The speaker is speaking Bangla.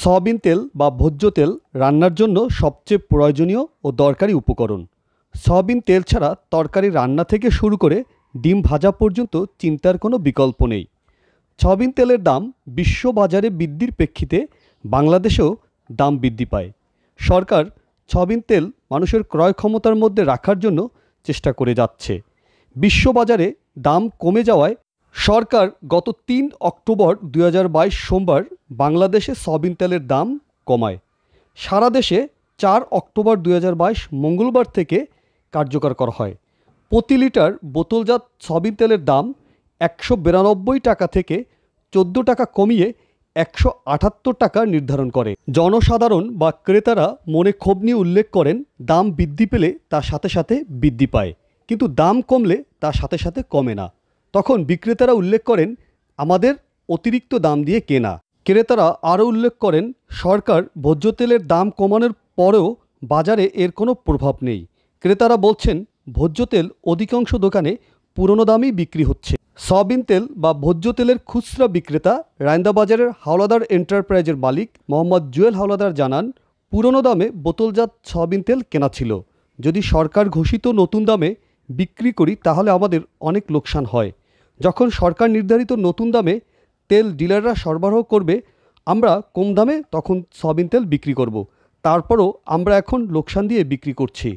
সয়াবিন তেল বা ভোজ্য তেল রান্নার জন্য সবচেয়ে প্রয়োজনীয় ও দরকারি উপকরণ সয়াবিন তেল ছাড়া তরকারি রান্না থেকে শুরু করে ডিম ভাজা পর্যন্ত চিন্তার কোনো বিকল্প নেই সয়াবিন তেলের দাম বিশ্ববাজারে বৃদ্ধির প্রেক্ষিতে বাংলাদেশেও দাম বৃদ্ধি পায় সরকার সয়াবিন তেল মানুষের ক্রয় ক্ষমতার মধ্যে রাখার জন্য চেষ্টা করে যাচ্ছে বিশ্ববাজারে দাম কমে যাওয়ায় সরকার গত তিন অক্টোবর দুই সোমবার বাংলাদেশে সয়াবিন তেলের দাম কমায় সারা দেশে চার অক্টোবর দুই মঙ্গলবার থেকে কার্যকর করা হয় প্রতি লিটার বোতলজাত সবিন তেলের দাম একশো বিরানব্বই টাকা থেকে চোদ্দো টাকা কমিয়ে একশো আটাত্তর টাকা নির্ধারণ করে জনসাধারণ বা ক্রেতারা মনে ক্ষোভ নিয়ে উল্লেখ করেন দাম বৃদ্ধি পেলে তার সাথে সাথে বৃদ্ধি পায় কিন্তু দাম কমলে তার সাথে সাথে কমে না তখন বিক্রেতারা উল্লেখ করেন আমাদের অতিরিক্ত দাম দিয়ে কেনা ক্রেতারা আরও উল্লেখ করেন সরকার ভোজ্য তেলের দাম কমানোর পরেও বাজারে এর কোনো প্রভাব নেই ক্রেতারা বলছেন ভোজ্য তেল অধিকাংশ দোকানে পুরনো দামেই বিক্রি হচ্ছে সয়াবিন তেল বা ভোজ্য তেলের খুচরা বিক্রেতা রায়ন্দাবাজারের হাওলাদার এন্টারপ্রাইজের মালিক মোহাম্মদ জুয়েল হাওলাদার জানান পুরনো দামে বোতলজাত সয়াবিন তেল কেনা ছিল যদি সরকার ঘোষিত নতুন দামে বিক্রি করি তাহলে আমাদের অনেক লোকসান হয় যখন সরকার নির্ধারিত নতুন দামে তেল ডিলাররা সরবরাহ করবে আমরা কম দামে তখন সবিন তেল বিক্রি করব তারপরও আমরা এখন লোকসান দিয়ে বিক্রি করছি